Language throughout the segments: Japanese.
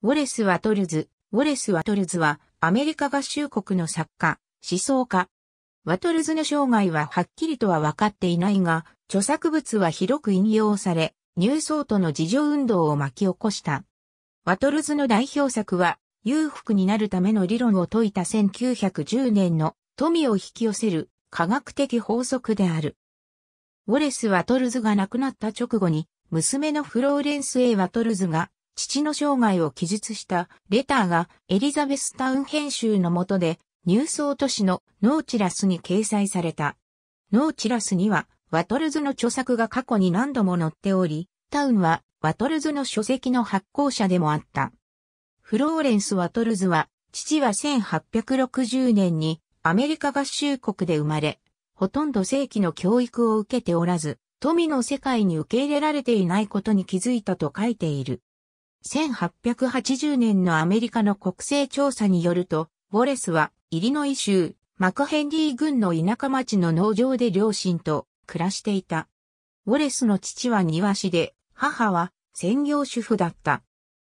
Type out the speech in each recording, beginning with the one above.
ウォレス・ワトルズ。ウォレス・ワトルズはアメリカ合衆国の作家、思想家。ワトルズの生涯ははっきりとは分かっていないが、著作物は広く引用され、ニューソートの自助運動を巻き起こした。ワトルズの代表作は、裕福になるための理論を説いた1910年の富を引き寄せる科学的法則である。ウォレス・ワトルズが亡くなった直後に、娘のフローレンス・エ A・ ワトルズが父の生涯を記述したレターがエリザベスタウン編集のもとで、ニュースト市のノーチラスに掲載された。ノーチラスには、ワトルズの著作が過去に何度も載っており、タウンはワトルズの書籍の発行者でもあった。フローレンス・ワトルズは、父は1860年にアメリカ合衆国で生まれ、ほとんど正規の教育を受けておらず、富の世界に受け入れられていないことに気づいたと書いている。1880年のアメリカの国勢調査によると、ウォレスはイリノイ州マクヘンリー郡の田舎町の農場で両親と暮らしていた。ウォレスの父は庭師で、母は専業主婦だった。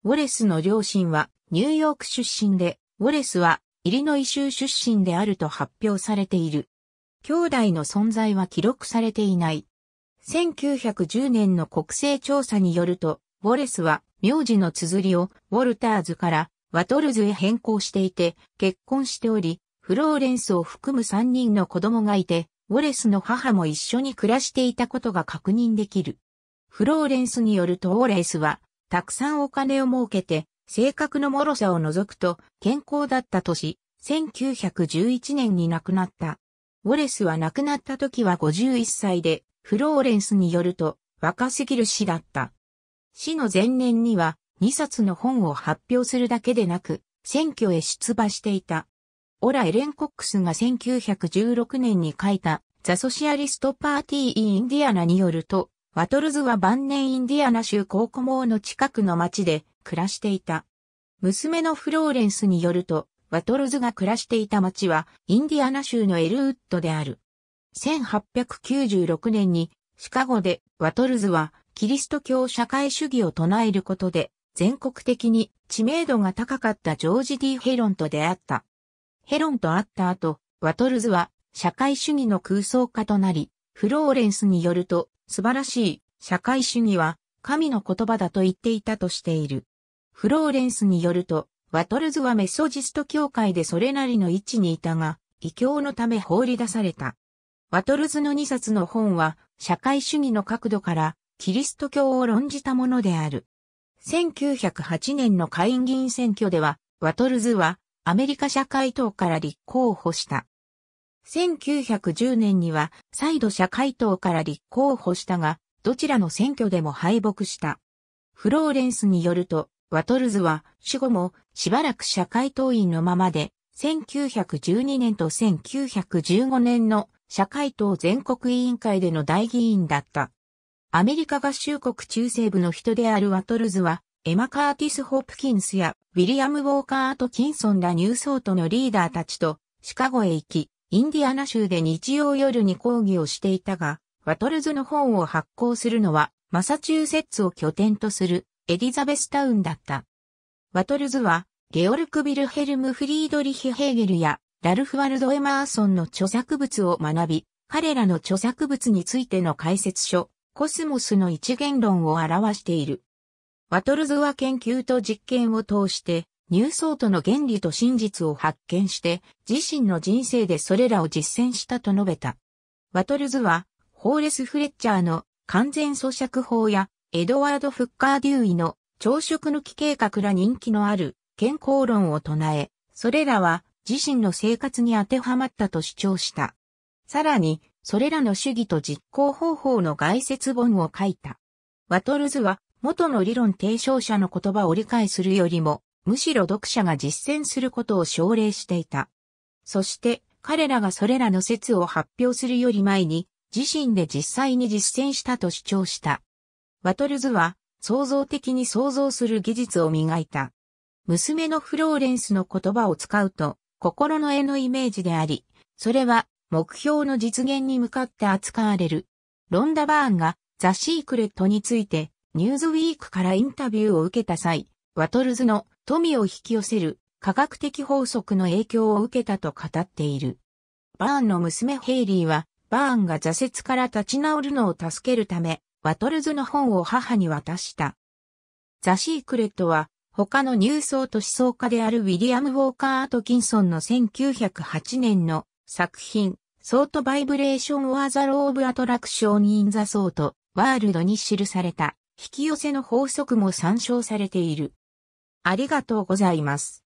ウォレスの両親はニューヨーク出身で、ウォレスはイリノイ州出身であると発表されている。兄弟の存在は記録されていない。1910年の国勢調査によると、ウォレスは名字の綴りをウォルターズからワトルズへ変更していて結婚しており、フローレンスを含む3人の子供がいて、ウォレスの母も一緒に暮らしていたことが確認できる。フローレンスによるとウォレスは、たくさんお金を儲けて、性格の脆さを除くと健康だったとし、1911年に亡くなった。ウォレスは亡くなった時は51歳で、フローレンスによると若すぎる死だった。死の前年には2冊の本を発表するだけでなく、選挙へ出馬していた。オラ・エレン・コックスが1916年に書いたザ・ソシアリスト・パーティー・インディアナによると、ワトルズは晩年インディアナ州コーコモーの近くの町で暮らしていた。娘のフローレンスによると、ワトルズが暮らしていた町はインディアナ州のエルウッドである。1896年にシカゴでワトルズはキリスト教社会主義を唱えることで、全国的に知名度が高かったジョージ・ディ・ヘロンと出会った。ヘロンと会った後、ワトルズは社会主義の空想家となり、フローレンスによると、素晴らしい社会主義は神の言葉だと言っていたとしている。フローレンスによると、ワトルズはメソジスト教会でそれなりの位置にいたが、異教のため放り出された。ワトルズの2冊の本は、社会主義の角度からキリスト教を論じたものである。1908年の下院議員選挙では、ワトルズはアメリカ社会党から立候補した。1910年には再度社会党から立候補したが、どちらの選挙でも敗北した。フローレンスによると、ワトルズは死後もしばらく社会党員のままで、1912年と1915年の社会党全国委員会での大議員だった。アメリカ合衆国中西部の人であるワトルズは、エマ・カーティス・ホップキンスやウィリアム・ウォーカー・アトキンソンらニューソートのリーダーたちとシカゴへ行き、インディアナ州で日曜夜に講義をしていたが、ワトルズの本を発行するのはマサチューセッツを拠点とするエリザベスタウンだった。ワトルズはゲオルク・ビルヘルム・フリードリヒ・ヘーゲルやラルフ・ワルド・エマーソンの著作物を学び、彼らの著作物についての解説書、コスモスの一元論を表している。ワトルズは研究と実験を通して、ニューソートの原理と真実を発見して、自身の人生でそれらを実践したと述べた。ワトルズは、ホーレス・フレッチャーの完全咀嚼法や、エドワード・フッカー・デューイの朝食抜き計画ら人気のある健康論を唱え、それらは自身の生活に当てはまったと主張した。さらに、それらの主義と実行方法の概説本を書いた。ワトルズは、元の理論提唱者の言葉を理解するよりも、むしろ読者が実践することを奨励していた。そして、彼らがそれらの説を発表するより前に、自身で実際に実践したと主張した。ワトルズは、創造的に創造する技術を磨いた。娘のフローレンスの言葉を使うと、心の絵のイメージであり、それは目標の実現に向かって扱われる。ロンダ・バーンがザ・シークレットについてニューズウィークからインタビューを受けた際、ワトルズの富を引き寄せる科学的法則の影響を受けたと語っている。バーンの娘ヘイリーは、バーンが挫折から立ち直るのを助けるため、ワトルズの本を母に渡した。ザ・シークレットは、他のニュ入層と思想家であるウィリアム・ウォーカー・アトキンソンの1908年の作品、ソートバイブレーション・オア・ザ・ローブ・アトラクション・イン・ザ・ソート、ワールドに記された、引き寄せの法則も参照されている。ありがとうございます。